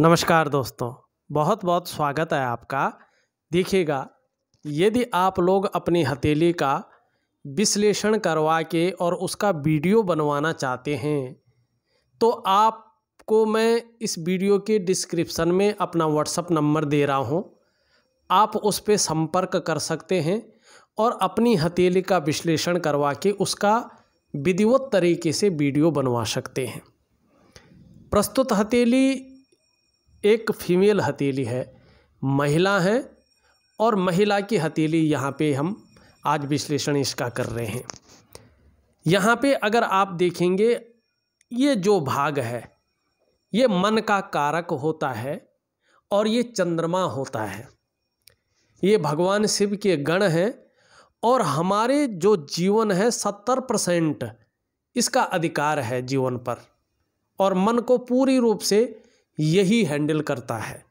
नमस्कार दोस्तों बहुत बहुत स्वागत है आपका देखिएगा यदि आप लोग अपनी हथेली का विश्लेषण करवा के और उसका वीडियो बनवाना चाहते हैं तो आपको मैं इस वीडियो के डिस्क्रिप्शन में अपना व्हाट्सअप नंबर दे रहा हूं आप उस पर संपर्क कर सकते हैं और अपनी हथेली का विश्लेषण करवा के उसका विधिवत तरीके से वीडियो बनवा सकते हैं प्रस्तुत हथेली एक फीमेल हथेली है महिला है और महिला की हथेली यहाँ पे हम आज विश्लेषण इसका कर रहे हैं यहाँ पे अगर आप देखेंगे ये जो भाग है ये मन का कारक होता है और ये चंद्रमा होता है ये भगवान शिव के गण हैं और हमारे जो जीवन है सत्तर परसेंट इसका अधिकार है जीवन पर और मन को पूरी रूप से यही हैंडल करता है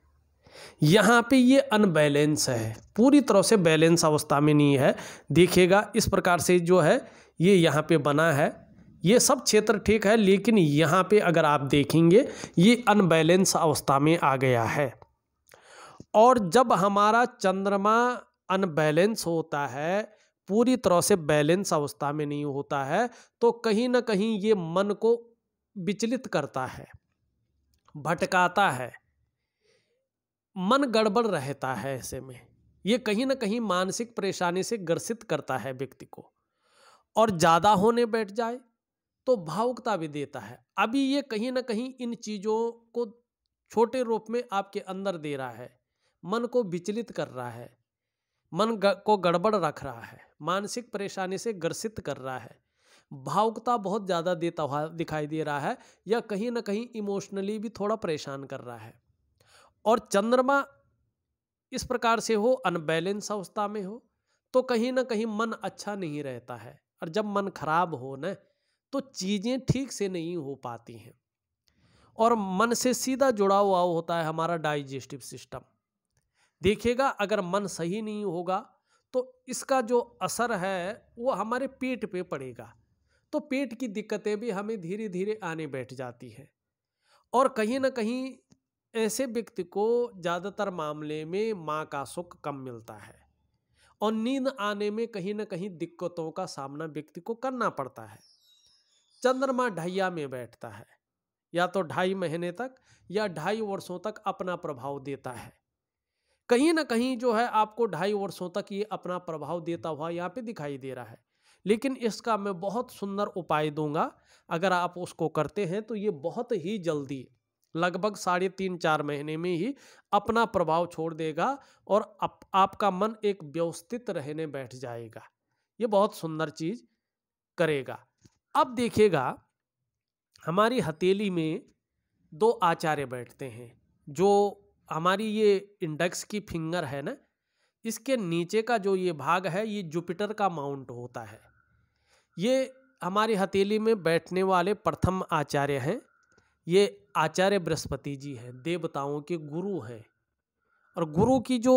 यहाँ पे ये अनबैलेंस है पूरी तरह से बैलेंस अवस्था में नहीं है देखिएगा इस प्रकार से जो है ये यहाँ पे बना है ये सब क्षेत्र ठीक है लेकिन यहाँ पे अगर आप देखेंगे ये अनबैलेंस अवस्था में आ गया है और जब हमारा चंद्रमा अनबैलेंस होता है पूरी तरह से बैलेंस अवस्था में नहीं होता है तो कहीं ना कहीं ये मन को विचलित करता है भटकाता है मन गड़बड़ रहता है ऐसे में ये कहीं ना कहीं मानसिक परेशानी से ग्रसित करता है व्यक्ति को और ज़्यादा होने बैठ जाए तो भावुकता भी देता है अभी ये कहीं ना कहीं इन चीज़ों को छोटे रूप में आपके अंदर दे रहा है मन को विचलित कर रहा है मन को गड़बड़ रख रहा है मानसिक परेशानी से ग्रसित कर रहा है भावुकता बहुत ज़्यादा देता हुआ दिखाई दे रहा है या कहीं ना कहीं इमोशनली भी थोड़ा परेशान कर रहा है और चंद्रमा इस प्रकार से हो अनबैलेंस अवस्था में हो तो कहीं ना कहीं मन अच्छा नहीं रहता है और जब मन खराब हो न तो चीज़ें ठीक से नहीं हो पाती हैं और मन से सीधा जुड़ा हुआ होता है हमारा डाइजेस्टिव सिस्टम देखिएगा अगर मन सही नहीं होगा तो इसका जो असर है वो हमारे पेट पे पड़ेगा तो पेट की दिक्कतें भी हमें धीरे धीरे आने बैठ जाती है और कहीं ना कहीं ऐसे व्यक्ति को ज़्यादातर मामले में माँ का सुख कम मिलता है और नींद आने में कहीं ना कहीं दिक्कतों का सामना व्यक्ति को करना पड़ता है चंद्रमा ढैया में बैठता है या तो ढाई महीने तक या ढाई वर्षों तक अपना प्रभाव देता है कहीं ना कहीं जो है आपको ढाई वर्षों तक ये अपना प्रभाव देता हुआ यहाँ पे दिखाई दे रहा है लेकिन इसका मैं बहुत सुंदर उपाय दूंगा अगर आप उसको करते हैं तो ये बहुत ही जल्दी लगभग साढ़े तीन चार महीने में ही अपना प्रभाव छोड़ देगा और अप, आपका मन एक व्यवस्थित रहने बैठ जाएगा ये बहुत सुंदर चीज़ करेगा अब देखिएगा हमारी हथेली में दो आचार्य बैठते हैं जो हमारी ये इंडेक्स की फिंगर है ना इसके नीचे का जो ये भाग है ये जुपिटर का माउंट होता है ये हमारी हथेली में बैठने वाले प्रथम आचार्य हैं ये आचार्य बृहस्पति जी हैं देवताओं के गुरु हैं और गुरु की जो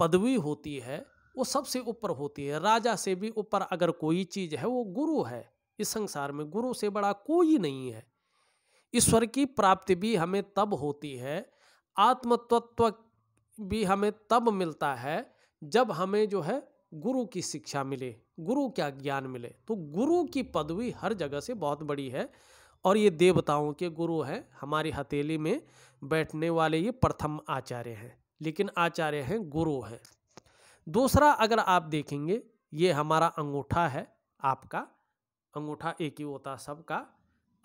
पदवी होती है वो सबसे ऊपर होती है राजा से भी ऊपर अगर कोई चीज़ है वो गुरु है इस संसार में गुरु से बड़ा कोई नहीं है ईश्वर की प्राप्ति भी हमें तब होती है आत्मतत्व भी हमें तब मिलता है जब हमें जो है गुरु की शिक्षा मिले गुरु क्या ज्ञान मिले तो गुरु की पदवी हर जगह से बहुत बड़ी है और ये देवताओं के गुरु हैं हमारी हथेली में बैठने वाले ये प्रथम आचार्य हैं लेकिन आचार्य हैं गुरु हैं दूसरा अगर आप देखेंगे ये हमारा अंगूठा है आपका अंगूठा एक ही होता है सबका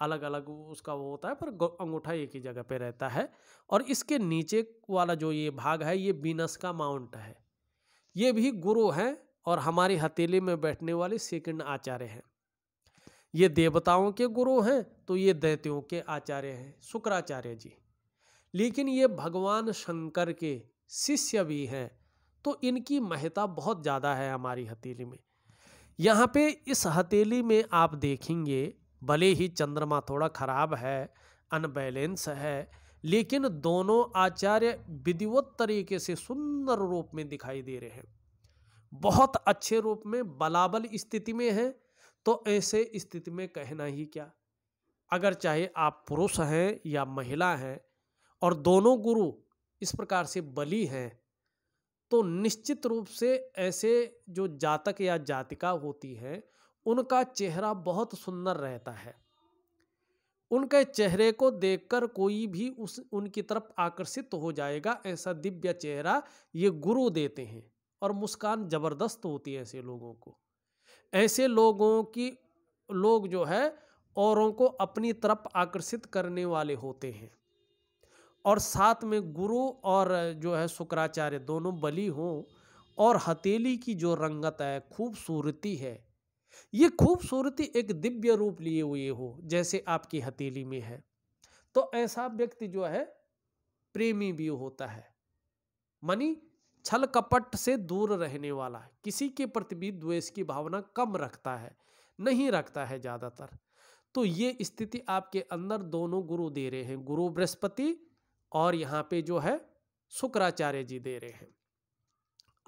अलग अलग उसका वो होता है पर अंगूठा एक ही जगह पे रहता है और इसके नीचे वाला जो ये भाग है ये बीनस का माउंट है ये भी गुरु हैं और हमारी हथेली में बैठने वाले सेकंड आचार्य हैं ये देवताओं के गुरु हैं तो ये दैत्यों के आचार्य हैं शुक्राचार्य जी लेकिन ये भगवान शंकर के शिष्य भी हैं तो इनकी महता बहुत ज़्यादा है हमारी हथेली में यहाँ पे इस हथेली में आप देखेंगे भले ही चंद्रमा थोड़ा खराब है अनबैलेंस है लेकिन दोनों आचार्य विधिवत तरीके से सुंदर रूप में दिखाई दे रहे हैं बहुत अच्छे रूप में बलाबल स्थिति में है तो ऐसे स्थिति में कहना ही क्या अगर चाहे आप पुरुष हैं या महिला हैं और दोनों गुरु इस प्रकार से बली हैं तो निश्चित रूप से ऐसे जो जातक या जातिका होती हैं उनका चेहरा बहुत सुंदर रहता है उनके चेहरे को देखकर कोई भी उस उनकी तरफ आकर्षित हो जाएगा ऐसा दिव्य चेहरा ये गुरु देते हैं और मुस्कान ज़बरदस्त होती है ऐसे लोगों को ऐसे लोगों की लोग जो है औरों को अपनी तरफ आकर्षित करने वाले होते हैं और साथ में गुरु और जो है शुक्राचार्य दोनों बली हों और हथेली की जो रंगत है खूबसूरती है ये खूबसूरती एक दिव्य रूप लिए हुए हो जैसे आपकी हथेली में है तो ऐसा व्यक्ति जो है प्रेमी भी होता है मनी छल कपट से दूर रहने वाला किसी के प्रति भी द्वेष की भावना कम रखता है नहीं रखता है ज़्यादातर तो ये स्थिति आपके अंदर दोनों गुरु दे रहे हैं गुरु बृहस्पति और यहाँ पे जो है शुक्राचार्य जी दे रहे हैं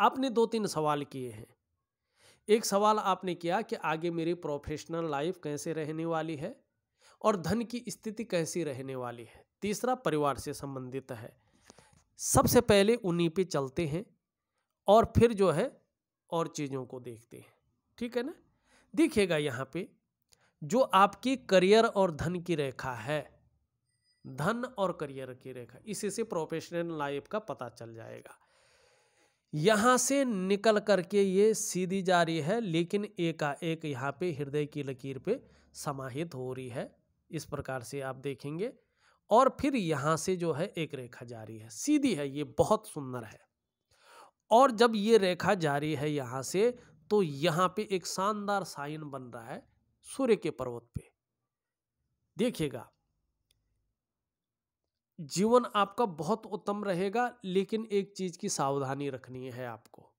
आपने दो तीन सवाल किए हैं एक सवाल आपने किया कि आगे मेरी प्रोफेशनल लाइफ कैसे रहने वाली है और धन की स्थिति कैसी रहने वाली है तीसरा परिवार से संबंधित है सबसे पहले उन्हीं पे चलते हैं और फिर जो है और चीज़ों को देखते हैं ठीक है ना देखिएगा यहाँ पे जो आपकी करियर और धन की रेखा है धन और करियर की रेखा इसी से प्रोफेशनल लाइफ का पता चल जाएगा यहाँ से निकल करके ये सीधी जा रही है लेकिन एकाएक यहाँ पे हृदय की लकीर पे समाहित हो रही है इस प्रकार से आप देखेंगे और फिर यहाँ से जो है एक रेखा जारी है सीधी है ये बहुत सुंदर है और जब ये रेखा जारी है यहाँ से तो यहाँ पे एक शानदार साइन बन रहा है सूर्य के पर्वत पे देखिएगा जीवन आपका बहुत उत्तम रहेगा लेकिन एक चीज की सावधानी रखनी है आपको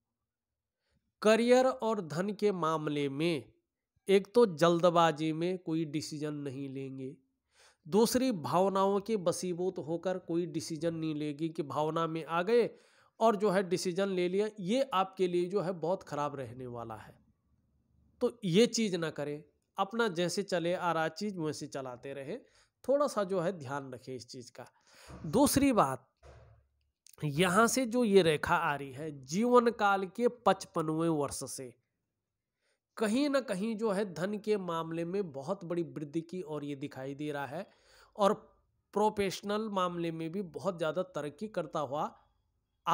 करियर और धन के मामले में एक तो जल्दबाजी में कोई डिसीजन नहीं लेंगे दूसरी भावनाओं के बसीबूत होकर कोई डिसीजन नहीं लेगी कि भावना में आ गए और जो है डिसीजन ले लिया ये आपके लिए जो है बहुत ख़राब रहने वाला है तो ये चीज़ ना करें अपना जैसे चले आ रहा चीज़ वैसे चलाते रहे थोड़ा सा जो है ध्यान रखें इस चीज़ का दूसरी बात यहाँ से जो ये रेखा आ रही है जीवन काल के पचपनवें वर्ष से कहीं ना कहीं जो है धन के मामले में बहुत बड़ी वृद्धि की और ये दिखाई दे रहा है और प्रोफेशनल मामले में भी बहुत ज़्यादा तरक्की करता हुआ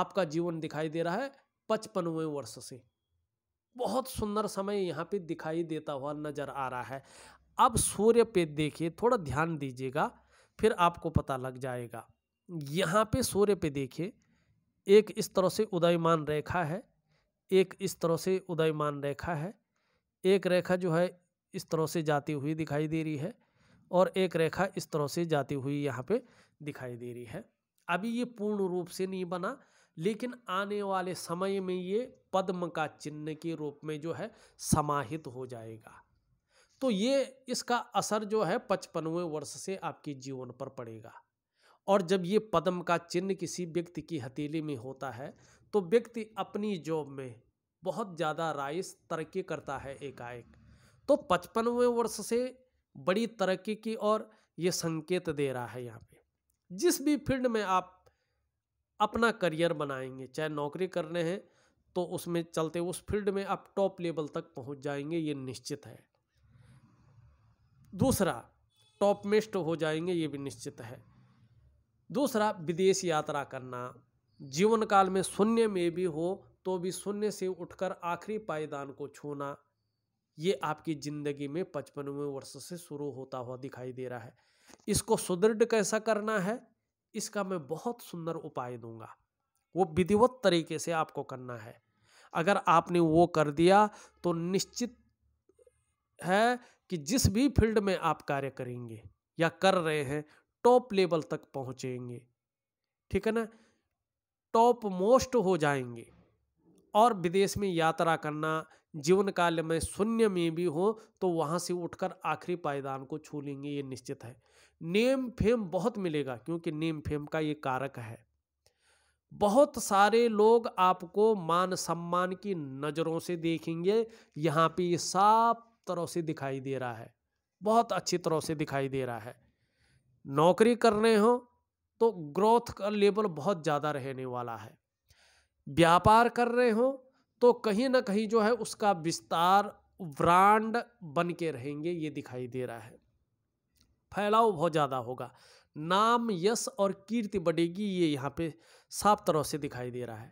आपका जीवन दिखाई दे रहा है पचपनवें वर्ष से बहुत सुंदर समय यहाँ पे दिखाई देता हुआ नज़र आ रहा है अब सूर्य पे देखिए थोड़ा ध्यान दीजिएगा फिर आपको पता लग जाएगा यहाँ पे सूर्य पे देखिए एक इस तरह से उदयमान रेखा है एक इस तरह से उदयमान रेखा है एक रेखा जो है इस तरह से जाती हुई दिखाई दे रही है और एक रेखा इस तरह से जाती हुई यहाँ पे दिखाई दे रही है अभी ये पूर्ण रूप से नहीं बना लेकिन आने वाले समय में ये पद्म का चिन्ह के रूप में जो है समाहित हो जाएगा तो ये इसका असर जो है पचपनवें वर्ष से आपके जीवन पर पड़ेगा और जब ये पद्म का चिन्ह किसी व्यक्ति की हथेली में होता है तो व्यक्ति अपनी जॉब में बहुत ज़्यादा राइस तरक्की करता है एकाएक तो पचपनवें वर्ष से बड़ी तरक्की की और ये संकेत दे रहा है यहाँ पे जिस भी फील्ड में आप अपना करियर बनाएंगे चाहे नौकरी करने हैं तो उसमें चलते उस फील्ड में आप टॉप लेवल तक पहुँच जाएंगे ये निश्चित है दूसरा टॉप मेस्ट हो जाएंगे ये भी निश्चित है दूसरा विदेश यात्रा करना जीवन काल में शून्य में भी हो तो भी शून्य से उठकर आखिरी पायदान को छूना ये आपकी ज़िंदगी में पचपनवें वर्ष से शुरू होता हुआ दिखाई दे रहा है इसको सुदृढ़ कैसा करना है इसका मैं बहुत सुंदर उपाय दूंगा वो विधिवत तरीके से आपको करना है अगर आपने वो कर दिया तो निश्चित है कि जिस भी फील्ड में आप कार्य करेंगे या कर रहे हैं टॉप लेवल तक पहुंचेंगे ठीक है ना टॉप मोस्ट हो जाएंगे और विदेश में यात्रा करना जीवन काल में शून्य में भी हो तो वहाँ से उठकर आखिरी पायदान को छू लेंगे ये निश्चित है नेम फेम बहुत मिलेगा क्योंकि नेम फेम का ये कारक है बहुत सारे लोग आपको मान सम्मान की नज़रों से देखेंगे यहाँ पे ये साफ तरह से दिखाई दे रहा है बहुत अच्छी तरह से दिखाई दे रहा है नौकरी कर रहे हो तो ग्रोथ का लेवल बहुत ज़्यादा रहने वाला है व्यापार कर रहे हो तो कहीं ना कहीं जो है उसका विस्तार ब्रांड बन के रहेंगे ये दिखाई दे रहा है फैलाव बहुत ज़्यादा होगा नाम यश और कीर्ति बढ़ेगी ये यहाँ पे साफ तरह से दिखाई दे रहा है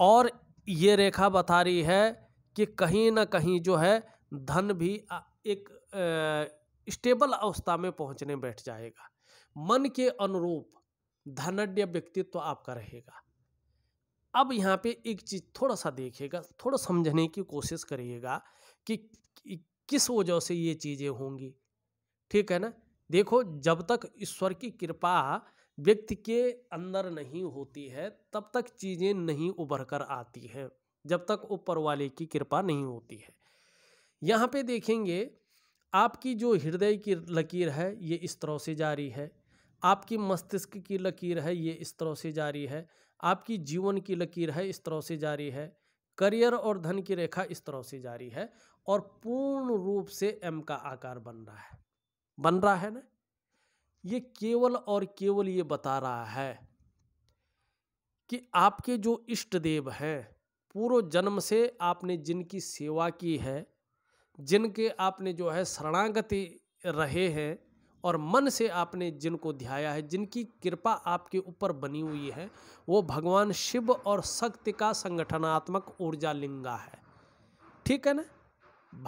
और ये रेखा बता रही है कि कहीं ना कहीं जो है धन भी एक स्टेबल अवस्था में पहुंचने बैठ जाएगा मन के अनुरूप धनड्य व्यक्तित्व तो आपका रहेगा अब यहाँ पे एक चीज़ थोड़ा सा देखिएगा थोड़ा समझने की कोशिश करिएगा कि किस वजह से ये चीज़ें होंगी ठीक है ना देखो जब तक ईश्वर की कृपा व्यक्ति के अंदर नहीं होती है तब तक चीज़ें नहीं उभर कर आती हैं जब तक ऊपर वाले की कृपा नहीं होती है यहाँ पे देखेंगे आपकी जो हृदय की लकीर है ये इस तरह से जारी है आपकी मस्तिष्क की लकीर है ये इस तरह से जारी है आपकी जीवन की लकीर है इस तरह से जारी है करियर और धन की रेखा इस तरह से जारी है और पूर्ण रूप से एम का आकार बन रहा है बन रहा है ना ये केवल और केवल ये बता रहा है कि आपके जो इष्ट देव हैं पूर्व जन्म से आपने जिनकी सेवा की है जिनके आपने जो है शरणागति रहे हैं और मन से आपने जिनको ध्याया है जिनकी कृपा आपके ऊपर बनी हुई है वो भगवान शिव और शक्ति का संगठनात्मक ऊर्जा लिंगा है ठीक है ना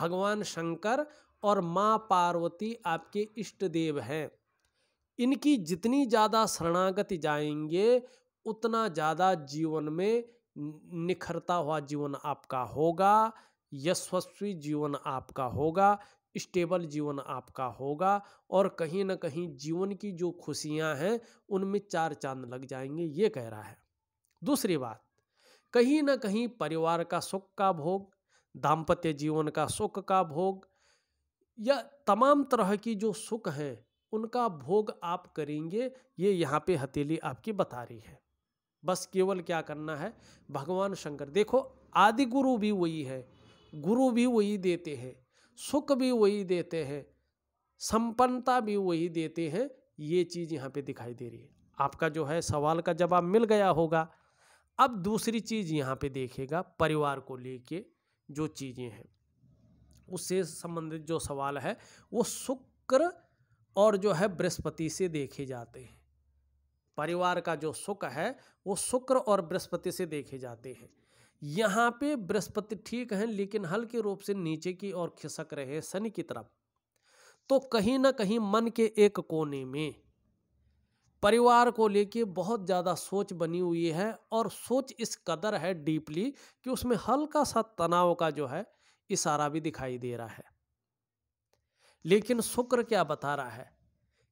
भगवान शंकर और माँ पार्वती आपके इष्ट देव हैं इनकी जितनी ज़्यादा शरणागति जाएंगे उतना ज़्यादा जीवन में निखरता हुआ जीवन आपका होगा यशस्वी जीवन आपका होगा स्टेबल जीवन आपका होगा और कहीं ना कहीं जीवन की जो खुशियां हैं उनमें चार चांद लग जाएंगे ये कह रहा है दूसरी बात कहीं ना कहीं परिवार का सुख का भोग दाम्पत्य जीवन का सुख का भोग या तमाम तरह की जो सुख हैं उनका भोग आप करेंगे ये यहाँ पे हथेली आपकी बता रही है बस केवल क्या करना है भगवान शंकर देखो आदि गुरु भी वही है गुरु भी वही देते हैं सुख भी वही देते हैं संपन्नता भी वही देते हैं ये चीज़ यहाँ पे दिखाई दे रही है आपका जो है सवाल का जवाब मिल गया होगा अब दूसरी चीज़ यहाँ पे देखेगा परिवार को लेके जो चीज़ें हैं उससे संबंधित जो सवाल है वो शुक्र और जो है बृहस्पति से देखे जाते हैं परिवार का जो सुख है वो शुक्र और बृहस्पति से देखे जाते हैं यहाँ पे बृहस्पति ठीक है लेकिन हल्के रूप से नीचे की ओर खिसक रहे हैं शनि की तरफ तो कहीं ना कहीं मन के एक कोने में परिवार को लेके बहुत ज़्यादा सोच बनी हुई है और सोच इस कदर है डीपली कि उसमें हल्का सा तनाव का जो है इशारा भी दिखाई दे रहा है लेकिन शुक्र क्या बता रहा है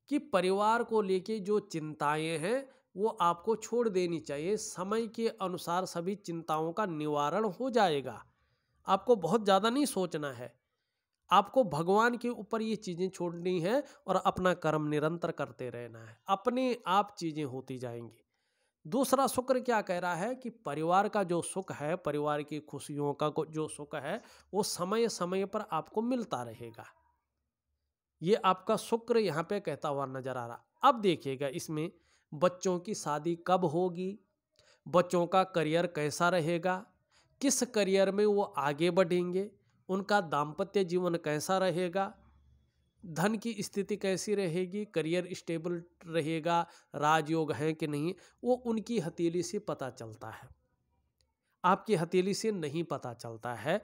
कि परिवार को लेके जो चिंताएं हैं वो आपको छोड़ देनी चाहिए समय के अनुसार सभी चिंताओं का निवारण हो जाएगा आपको बहुत ज़्यादा नहीं सोचना है आपको भगवान के ऊपर ये चीज़ें छोड़नी है और अपना कर्म निरंतर करते रहना है अपने आप चीज़ें होती जाएंगी दूसरा शुक्र क्या कह रहा है कि परिवार का जो सुख है परिवार की खुशियों का जो सुख है वो समय समय पर आपको मिलता रहेगा ये आपका शुक्र यहाँ पे कहता हुआ नजर आ रहा अब देखिएगा इसमें बच्चों की शादी कब होगी बच्चों का करियर कैसा रहेगा किस करियर में वो आगे बढ़ेंगे उनका दाम्पत्य जीवन कैसा रहेगा धन की स्थिति कैसी रहेगी करियर स्टेबल रहेगा राजयोग है कि नहीं वो उनकी हथेली से पता चलता है आपकी हथेली से नहीं पता चलता है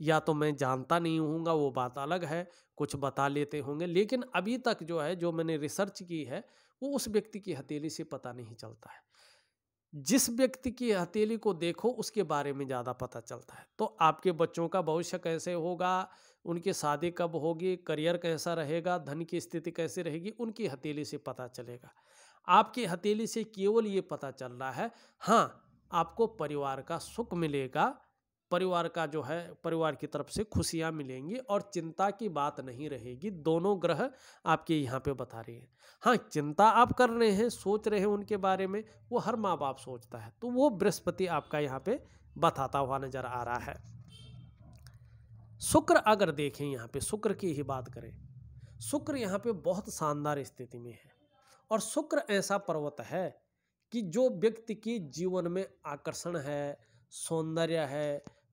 या तो मैं जानता नहीं हूँगा वो बात अलग है कुछ बता लेते होंगे लेकिन अभी तक जो है जो मैंने रिसर्च की है वो उस व्यक्ति की हथेली से पता नहीं चलता है जिस व्यक्ति की हथेली को देखो उसके बारे में ज़्यादा पता चलता है तो आपके बच्चों का भविष्य कैसे होगा उनकी शादी कब होगी करियर कैसा रहेगा धन की स्थिति कैसे रहेगी उनकी हथेली से पता चलेगा आपकी हथेली से केवल ये पता चल रहा है हाँ आपको परिवार का सुख मिलेगा परिवार का जो है परिवार की तरफ से खुशियाँ मिलेंगी और चिंता की बात नहीं रहेगी दोनों ग्रह आपके यहाँ पे बता रही है हाँ चिंता आप कर रहे हैं सोच रहे हैं उनके बारे में वो हर माँ बाप सोचता है तो वो बृहस्पति आपका यहाँ पे बताता हुआ नज़र आ रहा है शुक्र अगर देखें यहाँ पे शुक्र की ही बात करें शुक्र यहाँ पे बहुत शानदार स्थिति में है और शुक्र ऐसा पर्वत है कि जो व्यक्ति की जीवन में आकर्षण है सौंदर्य है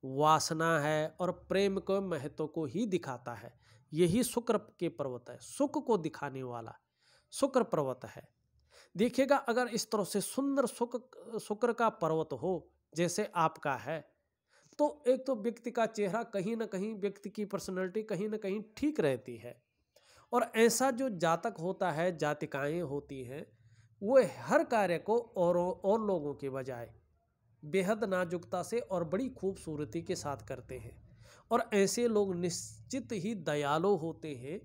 वासना है और प्रेम के महत्व को ही दिखाता है यही शुक्र के पर्वत है सुख को दिखाने वाला शुक्र पर्वत है देखिएगा अगर इस तरह से सुंदर सुख शुक्र का पर्वत हो जैसे आपका है तो एक तो व्यक्ति का चेहरा कहीं ना कहीं व्यक्ति की पर्सनैलिटी कहीं ना कहीं ठीक रहती है और ऐसा जो जातक होता है जातिकाएँ होती हैं वो हर कार्य को और और लोगों के बजाय बेहद नाजुकता से और बड़ी खूबसूरती के साथ करते हैं और ऐसे लोग निश्चित ही दयालु होते हैं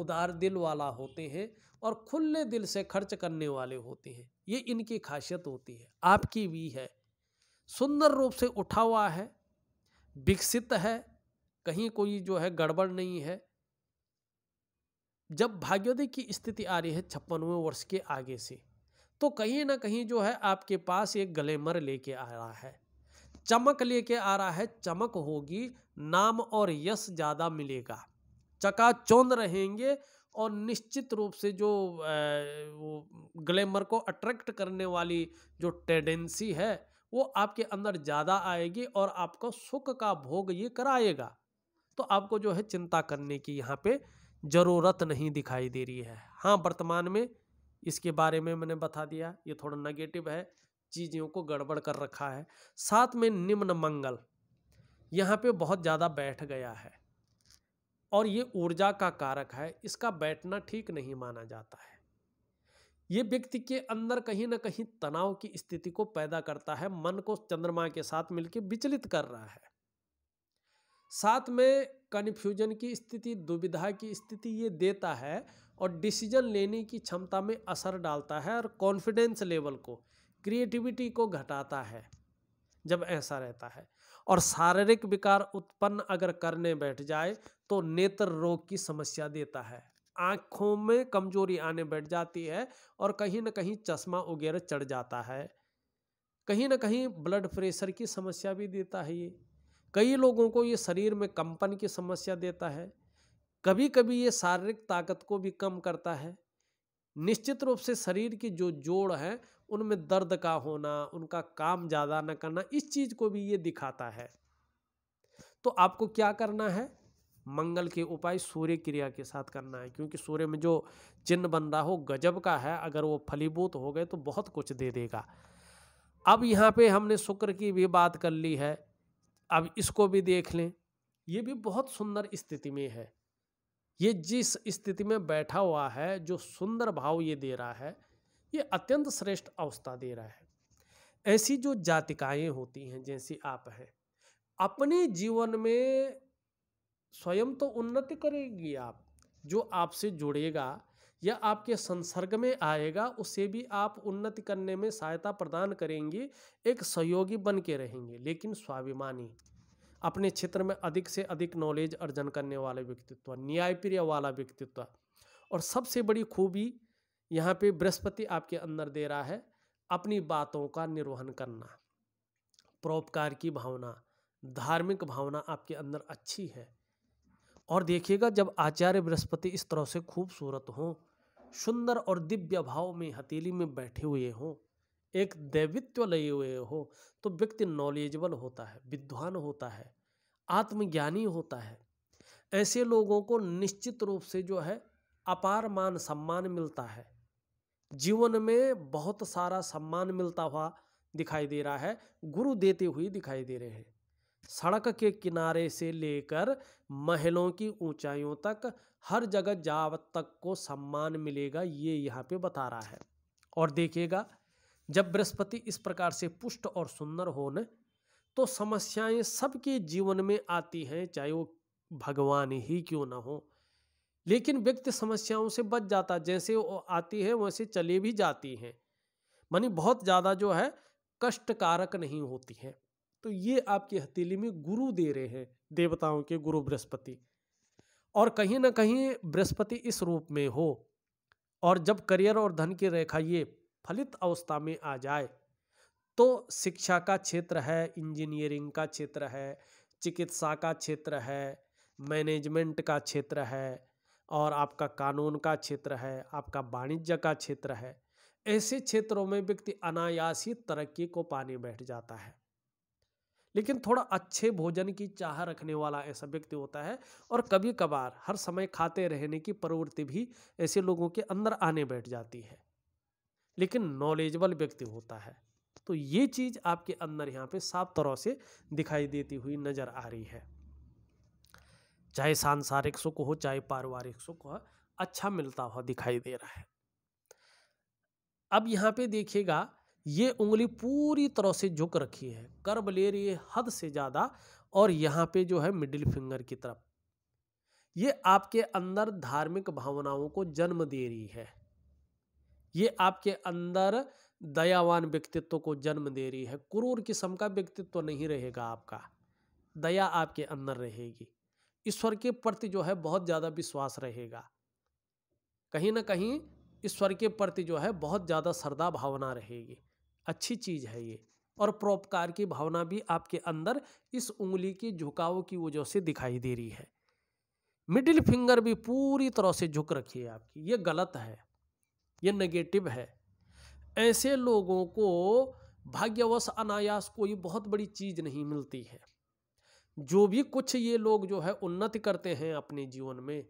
उदार दिल वाला होते हैं और खुले दिल से खर्च करने वाले होते हैं ये इनकी खासियत होती है आपकी भी है सुंदर रूप से उठा हुआ है विकसित है कहीं कोई जो है गड़बड़ नहीं है जब भाग्योदय की स्थिति आ रही है छप्पनवें वर्ष के आगे से तो कहीं ना कहीं जो है आपके पास एक ग्लैमर लेके आ रहा है चमक लेके आ रहा है चमक होगी नाम और यश ज़्यादा मिलेगा चकाचौंध रहेंगे और निश्चित रूप से जो ग्लैमर को अट्रैक्ट करने वाली जो टेंडेंसी है वो आपके अंदर ज़्यादा आएगी और आपको सुख का भोग ये कराएगा तो आपको जो है चिंता करने की यहाँ पे ज़रूरत नहीं दिखाई दे रही है हाँ वर्तमान में इसके बारे में मैंने बता दिया ये थोड़ा नेगेटिव है चीज़ों को गड़बड़ कर रखा है साथ में निम्न मंगल यहाँ पे बहुत ज़्यादा बैठ गया है और ये ऊर्जा का कारक है इसका बैठना ठीक नहीं माना जाता है ये व्यक्ति के अंदर कहीं ना कहीं तनाव की स्थिति को पैदा करता है मन को चंद्रमा के साथ मिलकर विचलित कर रहा है साथ में कन्फ्यूजन की स्थिति दुविधा की स्थिति ये देता है और डिसीजन लेने की क्षमता में असर डालता है और कॉन्फिडेंस लेवल को क्रिएटिविटी को घटाता है जब ऐसा रहता है और शारीरिक विकार उत्पन्न अगर करने बैठ जाए तो नेत्र रोग की समस्या देता है आँखों में कमजोरी आने बैठ जाती है और कहीं ना कहीं चश्मा वगैरह चढ़ जाता है कहीं ना कहीं ब्लड प्रेशर की समस्या भी देता है ये कई लोगों को ये शरीर में कंपन की समस्या देता है कभी कभी ये शारीरिक ताकत को भी कम करता है निश्चित रूप से शरीर की जो जोड़ हैं उनमें दर्द का होना उनका काम ज़्यादा न करना इस चीज़ को भी ये दिखाता है तो आपको क्या करना है मंगल के उपाय सूर्य क्रिया के साथ करना है क्योंकि सूर्य में जो चिन्ह बन रहा हो गजब का है अगर वो फलीभूत हो गए तो बहुत कुछ दे देगा अब यहाँ पे हमने शुक्र की भी बात कर ली है अब इसको भी देख लें ये भी बहुत सुंदर स्थिति में है ये जिस स्थिति में बैठा हुआ है जो सुंदर भाव ये दे रहा है ये अत्यंत श्रेष्ठ अवस्था दे रहा है ऐसी जो जातिकाएँ होती हैं जैसी आप हैं अपने जीवन में स्वयं तो उन्नति करेगी आप जो आपसे जुड़ेगा या आपके संसर्ग में आएगा उसे भी आप उन्नति करने में सहायता प्रदान करेंगी एक सहयोगी बन के रहेंगे लेकिन स्वाभिमानी अपने क्षेत्र में अधिक से अधिक नॉलेज अर्जन करने वाले व्यक्तित्व न्यायप्रिय वाला व्यक्तित्व और सबसे बड़ी खूबी यहाँ पे बृहस्पति आपके अंदर दे रहा है अपनी बातों का निर्वहन करना परोपकार की भावना धार्मिक भावना आपके अंदर अच्छी है और देखिएगा जब आचार्य बृहस्पति इस तरह से खूबसूरत हों सुंदर और दिव्य भाव में हथेली में बैठे हुए हों एक दैवित्व लिए हुए हो तो व्यक्ति नॉलेजेबल होता है विद्वान होता है आत्मज्ञानी होता है ऐसे लोगों को निश्चित रूप से जो है अपार मान सम्मान मिलता है जीवन में बहुत सारा सम्मान मिलता हुआ दिखाई दे रहा है गुरु देते हुए दिखाई दे रहे हैं सड़क के किनारे से लेकर महलों की ऊंचाइयों तक हर जगह जावत तक को सम्मान मिलेगा ये यहाँ पे बता रहा है और देखिएगा जब बृहस्पति इस प्रकार से पुष्ट और सुंदर हो न तो समस्याएं सबके जीवन में आती हैं चाहे वो भगवान ही क्यों ना हो लेकिन व्यक्ति समस्याओं से बच जाता जैसे वो आती है वैसे चले भी जाती हैं मानी बहुत ज़्यादा जो है कष्टकारक नहीं होती है तो ये आपकी हथेली में गुरु दे रहे हैं देवताओं के गुरु बृहस्पति और कहीं ना कहीं बृहस्पति इस रूप में हो और जब करियर और धन की रेखा ये फलित अवस्था में आ जाए तो शिक्षा का क्षेत्र है इंजीनियरिंग का क्षेत्र है चिकित्सा का क्षेत्र है मैनेजमेंट का क्षेत्र है और आपका कानून का क्षेत्र है आपका वाणिज्य का क्षेत्र है ऐसे क्षेत्रों में व्यक्ति अनायास ही तरक्की को पाने बैठ जाता है लेकिन थोड़ा अच्छे भोजन की चाह रखने वाला ऐसा व्यक्ति होता है और कभी कभार हर समय खाते रहने की प्रवृत्ति भी ऐसे लोगों के अंदर आने बैठ जाती है लेकिन नॉलेजबल व्यक्ति होता है तो ये चीज़ आपके अंदर यहाँ पे साफ तरह से दिखाई देती हुई नज़र आ रही है चाहे सांसारिक सुख हो चाहे पारिवारिक सुख हो अच्छा मिलता हुआ दिखाई दे रहा है अब यहाँ पे देखिएगा ये उंगली पूरी तरह से झुक रखी है कर्ब ले रही है हद से ज़्यादा और यहाँ पे जो है मिडिल फिंगर की तरफ ये आपके अंदर धार्मिक भावनाओं को जन्म दे रही है ये आपके अंदर दयावान व्यक्तित्व को जन्म दे रही है क्रूर किस्म का व्यक्तित्व नहीं रहेगा आपका दया आपके अंदर रहेगी ईश्वर के प्रति जो है बहुत ज़्यादा विश्वास रहेगा कहीं ना कहीं ईश्वर के प्रति जो है बहुत ज़्यादा श्रद्धा भावना रहेगी अच्छी चीज़ है ये और परोपकार की भावना भी आपके अंदर इस उंगली की झुकाव की वजह से दिखाई दे रही है मिडिल फिंगर भी पूरी तरह से झुक रखी है आपकी ये गलत है ये नेगेटिव है ऐसे लोगों को भाग्यवश अनायास कोई बहुत बड़ी चीज़ नहीं मिलती है जो भी कुछ ये लोग जो है उन्नति करते हैं अपने जीवन में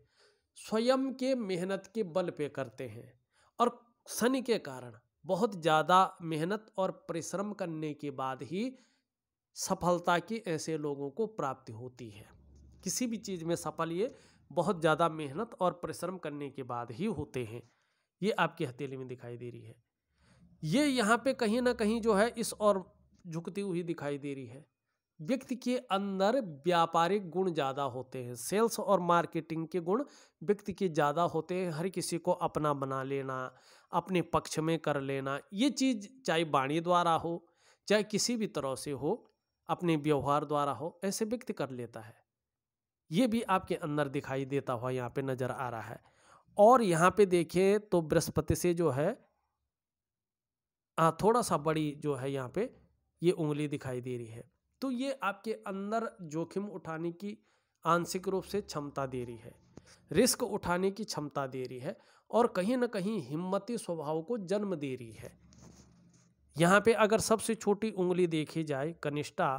स्वयं के मेहनत के बल पे करते हैं और शनि के कारण बहुत ज़्यादा मेहनत और परिश्रम करने के बाद ही सफलता की ऐसे लोगों को प्राप्ति होती है किसी भी चीज़ में सफल ये बहुत ज़्यादा मेहनत और परिश्रम करने के बाद ही होते हैं ये आपकी हथेली में दिखाई दे रही है ये यहाँ पे कहीं ना कहीं जो है इस और झुकती हुई दिखाई दे रही है व्यक्ति के अंदर व्यापारिक गुण ज़्यादा होते हैं सेल्स और मार्केटिंग के गुण व्यक्ति के ज़्यादा होते हैं हर किसी को अपना बना लेना अपने पक्ष में कर लेना ये चीज़ चाहे वाणी द्वारा हो चाहे किसी भी तरह से हो अपने व्यवहार द्वारा हो ऐसे व्यक्त कर लेता है ये भी आपके अंदर दिखाई देता हुआ यहाँ पे नज़र आ रहा है और यहाँ पे देखें तो बृहस्पति से जो है आ, थोड़ा सा बड़ी जो है यहाँ पे ये उंगली दिखाई दे रही है तो ये आपके अंदर जोखिम उठाने की आंशिक रूप से क्षमता दे रही है रिस्क उठाने की क्षमता दे रही है और कहीं ना कहीं हिम्मती स्वभाव को जन्म दे रही है यहाँ पे अगर सबसे छोटी उंगली देखी जाए कनिष्ठा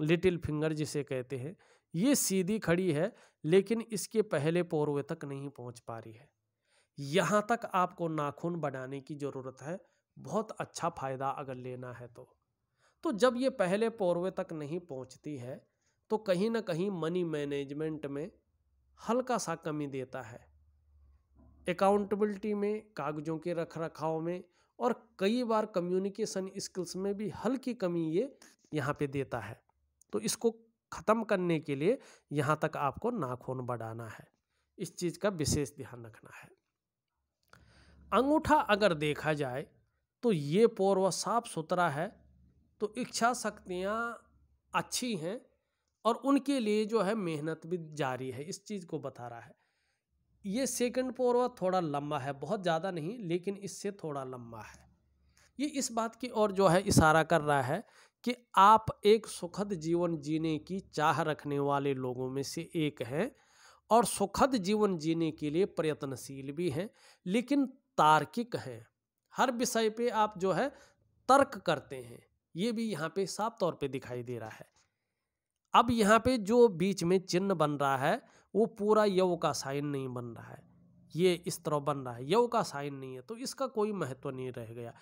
लिटिल फिंगर जिसे कहते हैं ये सीधी खड़ी है लेकिन इसके पहले पौरवे तक नहीं पहुँच पा रही है यहाँ तक आपको नाखून बढ़ाने की ज़रूरत है बहुत अच्छा फ़ायदा अगर लेना है तो तो जब ये पहले पौरवे तक नहीं पहुँचती है तो कहीं ना कहीं मनी मैनेजमेंट में हल्का सा कमी देता है अकाउंटेबिलिटी में कागजों के रख रखाव में और कई बार कम्युनिकेशन स्किल्स में भी हल्की कमी ये यहाँ पे देता है तो इसको ख़त्म करने के लिए यहाँ तक आपको नाखून बढ़ाना है इस चीज़ का विशेष ध्यान रखना है अंगूठा अगर देखा जाए तो ये पौर्व साफ सुथरा है तो इच्छा शक्तियाँ अच्छी हैं और उनके लिए जो है मेहनत भी जारी है इस चीज़ को बता रहा है ये सेकंड पौर्व थोड़ा लंबा है बहुत ज़्यादा नहीं लेकिन इससे थोड़ा लंबा है ये इस बात की ओर जो है इशारा कर रहा है कि आप एक सुखद जीवन जीने की चाह रखने वाले लोगों में से एक हैं और सुखद जीवन जीने के लिए प्रयत्नशील भी हैं लेकिन तार्किक हैं हर विषय पे आप जो है तर्क करते हैं ये भी यहाँ पे साफ तौर पे दिखाई दे रहा है अब यहाँ पे जो बीच में चिन्ह बन रहा है वो पूरा यव का साइन नहीं बन रहा है ये इस तरह बन रहा है यव का साइन नहीं है तो इसका कोई महत्व नहीं रह गया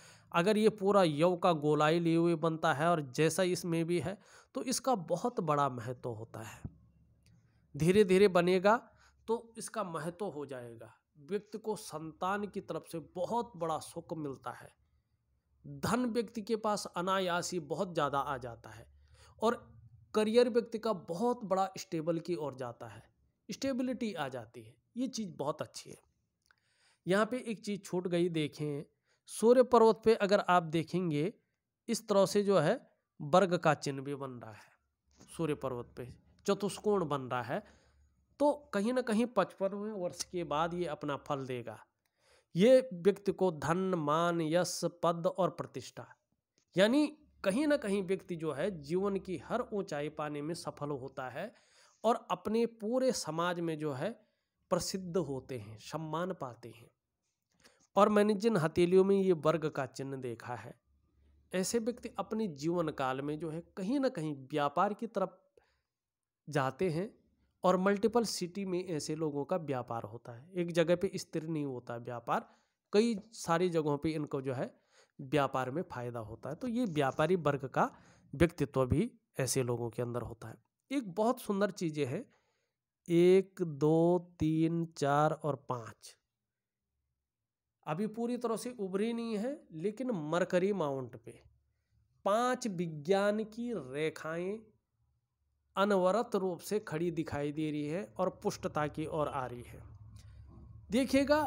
अगर ये पूरा यव का गोलाई लिए हुए बनता है और जैसा इसमें भी है तो इसका बहुत बड़ा महत्व होता है धीरे धीरे बनेगा तो इसका महत्व हो जाएगा व्यक्ति को संतान की तरफ से बहुत बड़ा सुख मिलता है धन व्यक्ति के पास अनायासी बहुत ज़्यादा आ जाता है और करियर व्यक्ति का बहुत बड़ा स्टेबल की ओर जाता है स्टेबिलिटी आ जाती है ये चीज़ बहुत अच्छी है यहाँ पे एक चीज़ छूट गई देखें सूर्य पर्वत पे अगर आप देखेंगे इस तरह से जो है वर्ग का चिन्ह भी बन रहा है सूर्य पर्वत पे चतुष्कोण बन रहा है तो कहीं ना कहीं पचपनवें वर्ष के बाद ये अपना फल देगा ये व्यक्ति को धन मान यश पद और प्रतिष्ठा यानी कहीं ना कहीं व्यक्ति जो है जीवन की हर ऊंचाई पाने में सफल होता है और अपने पूरे समाज में जो है प्रसिद्ध होते हैं सम्मान पाते हैं और मैंने जिन हथेलियों में ये वर्ग का चिन्ह देखा है ऐसे व्यक्ति अपने जीवन काल में जो है कहीं ना कहीं व्यापार की तरफ जाते हैं और मल्टीपल सिटी में ऐसे लोगों का व्यापार होता है एक जगह पे स्थिर नहीं होता व्यापार कई सारी जगहों पे इनको जो है व्यापार में फायदा होता है तो ये व्यापारी वर्ग का व्यक्तित्व भी ऐसे लोगों के अंदर होता है एक बहुत सुंदर चीज़ें हैं एक दो तीन चार और पाँच अभी पूरी तरह से उभरी नहीं है लेकिन मरकरी माउंट पे पांच विज्ञान की रेखाएं अनवरत रूप से खड़ी दिखाई दे रही है और पुष्टता की ओर आ रही है देखिएगा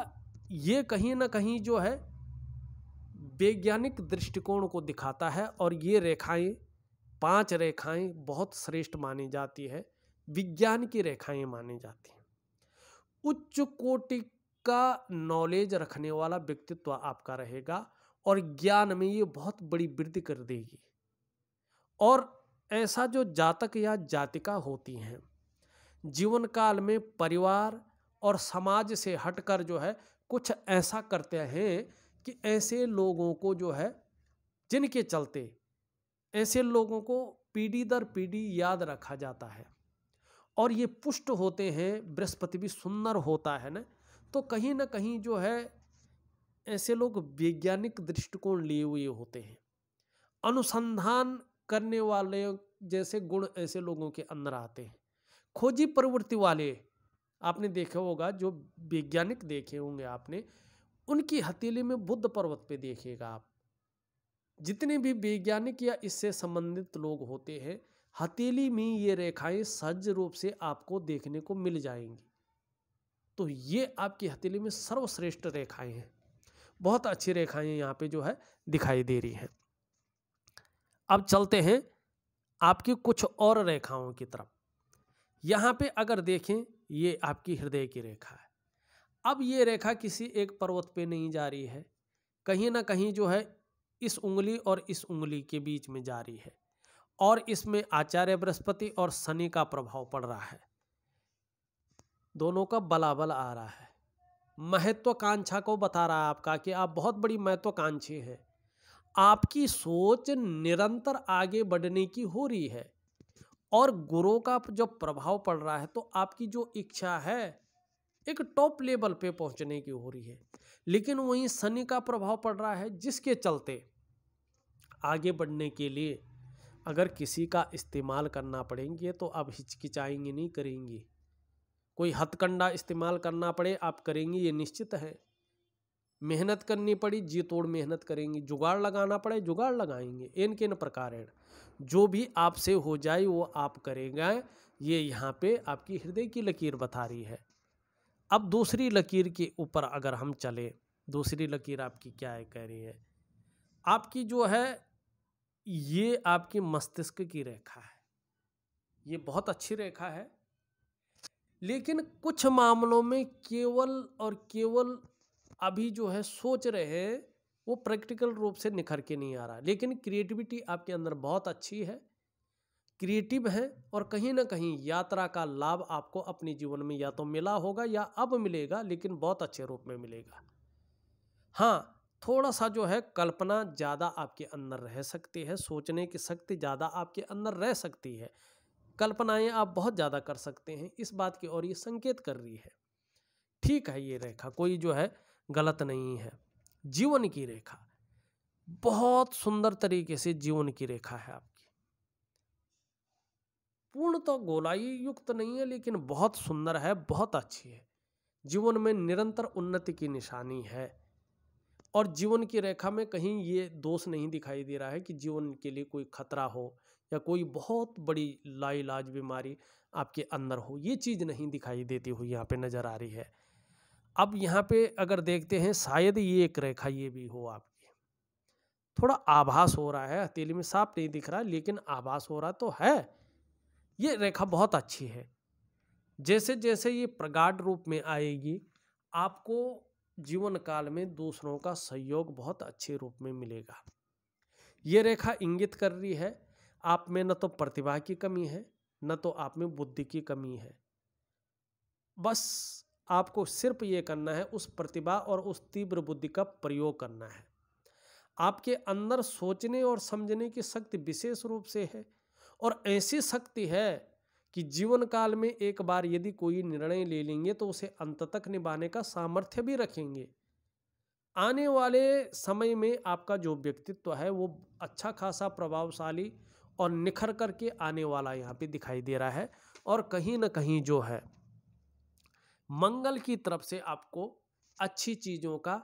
ये कहीं ना कहीं जो है वैज्ञानिक दृष्टिकोण को दिखाता है और ये रेखाएं पांच रेखाएं बहुत श्रेष्ठ मानी जाती है विज्ञान की रेखाएं मानी जाती हैं उच्च कोटि का नॉलेज रखने वाला व्यक्तित्व आपका रहेगा और ज्ञान में ये बहुत बड़ी वृद्धि कर देगी और ऐसा जो जातक या जातिका होती हैं जीवन काल में परिवार और समाज से हटकर जो है कुछ ऐसा करते हैं कि ऐसे लोगों को जो है जिनके चलते ऐसे लोगों को पीढ़ी दर पीढ़ी याद रखा जाता है और ये पुष्ट होते हैं बृहस्पति भी सुंदर होता है ना तो कहीं ना कहीं जो है ऐसे लोग वैज्ञानिक दृष्टिकोण लिए हुए होते हैं अनुसंधान करने वाले जैसे गुण ऐसे लोगों के अंदर आते हैं खोजी प्रवृत्ति वाले आपने देखा होगा जो वैज्ञानिक देखे होंगे आपने उनकी हथेली में बुद्ध पर्वत पे देखिएगा आप जितने भी वैज्ञानिक या इससे संबंधित लोग होते हैं हथेली में ये रेखाएं सहज रूप से आपको देखने को मिल जाएंगी तो ये आपकी हथेली में सर्वश्रेष्ठ रेखाएं हैं बहुत अच्छी रेखाएं यहाँ पे जो है दिखाई दे रही हैं अब चलते हैं आपकी कुछ और रेखाओं की तरफ यहाँ पे अगर देखें ये आपकी हृदय की रेखा है अब ये रेखा किसी एक पर्वत पे नहीं जा रही है कहीं ना कहीं जो है इस उंगली और इस उंगली के बीच में जा रही है और इसमें आचार्य बृहस्पति और शनि का प्रभाव पड़ रहा है दोनों का बलाबल आ रहा है महत्वाकांक्षा को बता रहा है आपका कि आप बहुत बड़ी महत्वाकांक्षी हैं आपकी सोच निरंतर आगे बढ़ने की हो रही है और गुरु का जो प्रभाव पड़ रहा है तो आपकी जो इच्छा है एक टॉप लेवल पे पहुंचने की हो रही है लेकिन वहीं शनि का प्रभाव पड़ रहा है जिसके चलते आगे बढ़ने के लिए अगर किसी का इस्तेमाल करना पड़ेंगे तो आप हिचकिचाएंगे नहीं करेंगे कोई हथकंडा इस्तेमाल करना पड़े आप करेंगे ये निश्चित है मेहनत करनी पड़ी जी तोड़ मेहनत करेंगे जुगाड़ लगाना पड़े जुगाड़ लगाएंगे एन के न प्रकार जो भी आपसे हो जाए वो आप करेंगे ये यहाँ पे आपकी हृदय की लकीर बता रही है अब दूसरी लकीर के ऊपर अगर हम चले दूसरी लकीर आपकी क्या है कह रही है आपकी जो है ये आपकी मस्तिष्क की रेखा है ये बहुत अच्छी रेखा है लेकिन कुछ मामलों में केवल और केवल अभी जो है सोच रहे हैं वो प्रैक्टिकल रूप से निखर के नहीं आ रहा लेकिन क्रिएटिविटी आपके अंदर बहुत अच्छी है क्रिएटिव है और कहीं ना कहीं यात्रा का लाभ आपको अपने जीवन में या तो मिला होगा या अब मिलेगा लेकिन बहुत अच्छे रूप में मिलेगा हाँ थोड़ा सा जो है कल्पना ज़्यादा आपके अंदर रह सकती है सोचने की शक्ति ज़्यादा आपके अंदर रह सकती है कल्पनाएं आप बहुत ज़्यादा कर सकते हैं इस बात की और ये संकेत कर रही है ठीक है ये रेखा कोई जो है गलत नहीं है जीवन की रेखा बहुत सुंदर तरीके से जीवन की रेखा है आपकी पूर्ण तो गोलाई युक्त नहीं है लेकिन बहुत सुंदर है बहुत अच्छी है जीवन में निरंतर उन्नति की निशानी है और जीवन की रेखा में कहीं ये दोष नहीं दिखाई दे रहा है कि जीवन के लिए कोई खतरा हो या कोई बहुत बड़ी लाइलाज बीमारी आपके अंदर हो ये चीज़ नहीं दिखाई देती हुई यहाँ पे नज़र आ रही है अब यहाँ पे अगर देखते हैं शायद ये एक रेखा ये भी हो आपकी थोड़ा आभास हो रहा है हथेली में साफ नहीं दिख रहा लेकिन आभास हो रहा तो है ये रेखा बहुत अच्छी है जैसे जैसे ये प्रगाढ़ रूप में आएगी आपको जीवन काल में दूसरों का सहयोग बहुत अच्छे रूप में मिलेगा ये रेखा इंगित कर रही है आप में न तो प्रतिभा की कमी है न तो आप में बुद्धि की कमी है बस आपको सिर्फ ये करना है उस प्रतिभा और उस तीव्र बुद्धि का प्रयोग करना है आपके अंदर सोचने और समझने की शक्ति विशेष रूप से है और ऐसी शक्ति है कि जीवन काल में एक बार यदि कोई निर्णय ले लेंगे तो उसे अंत तक निभाने का सामर्थ्य भी रखेंगे आने वाले समय में आपका जो व्यक्तित्व है वो अच्छा खासा प्रभावशाली और निखर करके आने वाला यहाँ पे दिखाई दे रहा है और कहीं ना कहीं जो है मंगल की तरफ से आपको अच्छी चीज़ों का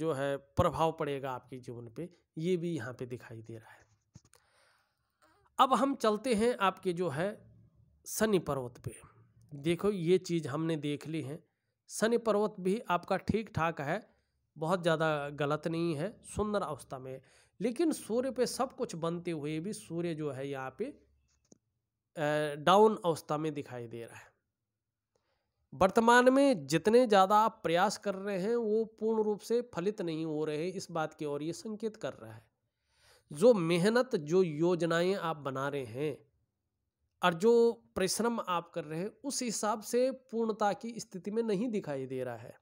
जो है प्रभाव पड़ेगा आपके जीवन पे ये भी यहाँ पे दिखाई दे रहा है अब हम चलते हैं आपके जो है शनि पर्वत पे देखो ये चीज़ हमने देख ली है शनि पर्वत भी आपका ठीक ठाक है बहुत ज़्यादा गलत नहीं है सुंदर अवस्था में लेकिन सूर्य पे सब कुछ बनते हुए भी सूर्य जो है यहाँ पे डाउन अवस्था में दिखाई दे रहा है वर्तमान में जितने ज़्यादा आप प्रयास कर रहे हैं वो पूर्ण रूप से फलित नहीं हो रहे इस बात की ओर ये संकेत कर रहा है जो मेहनत जो योजनाएं आप बना रहे हैं और जो परिश्रम आप कर रहे हैं उस हिसाब से पूर्णता की स्थिति में नहीं दिखाई दे रहा है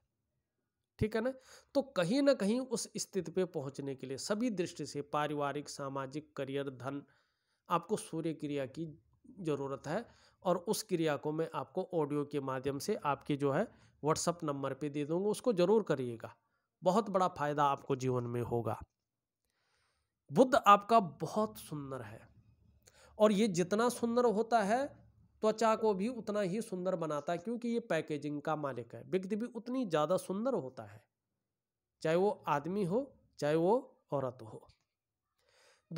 ठीक है ना तो कहीं ना कहीं उस स्थिति पे पहुंचने के लिए सभी दृष्टि से पारिवारिक सामाजिक करियर धन आपको सूर्य क्रिया की ज़रूरत है और उस क्रिया को मैं आपको ऑडियो के माध्यम से आपके जो है व्हाट्सअप नंबर पे दे दूंगा उसको ज़रूर करिएगा बहुत बड़ा फायदा आपको जीवन में होगा बुद्ध आपका बहुत सुंदर है और ये जितना सुंदर होता है त्वचा को भी उतना ही सुंदर बनाता है क्योंकि ये पैकेजिंग का मालिक है व्यक्ति भी उतनी ज़्यादा सुंदर होता है चाहे वो आदमी हो चाहे वो औरत हो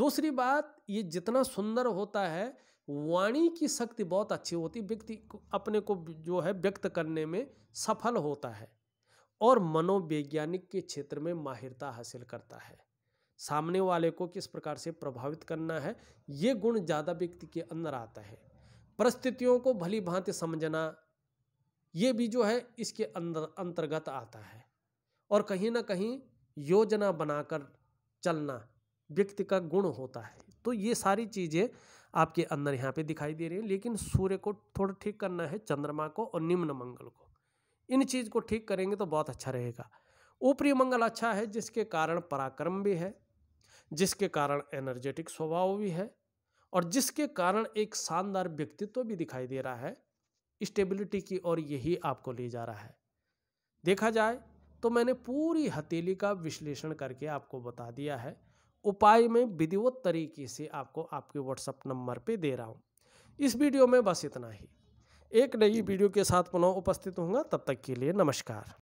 दूसरी बात ये जितना सुंदर होता है वाणी की शक्ति बहुत अच्छी होती व्यक्ति को अपने को जो है व्यक्त करने में सफल होता है और मनोवैज्ञानिक के क्षेत्र में माहिरता हासिल करता है सामने वाले को किस प्रकार से प्रभावित करना है ये गुण ज़्यादा व्यक्ति के अंदर आता है परिस्थितियों को भली भांति समझना ये भी जो है इसके अंदर अंतर्गत आता है और कहीं ना कहीं योजना बनाकर चलना व्यक्ति का गुण होता है तो ये सारी चीज़ें आपके अंदर यहाँ पे दिखाई दे रही है लेकिन सूर्य को थोड़ा ठीक करना है चंद्रमा को और निम्न मंगल को इन चीज़ को ठीक करेंगे तो बहुत अच्छा रहेगा ऊपरी मंगल अच्छा है जिसके कारण पराक्रम भी है जिसके कारण एनर्जेटिक स्वभाव भी है और जिसके कारण एक शानदार व्यक्तित्व भी दिखाई दे रहा है स्टेबिलिटी की ओर यही आपको ले जा रहा है देखा जाए तो मैंने पूरी हथेली का विश्लेषण करके आपको बता दिया है उपाय में विधिवत तरीके से आपको आपके व्हाट्सअप नंबर पे दे रहा हूँ इस वीडियो में बस इतना ही एक नई वीडियो के साथ पुनः उपस्थित होंगे तब तक के लिए नमस्कार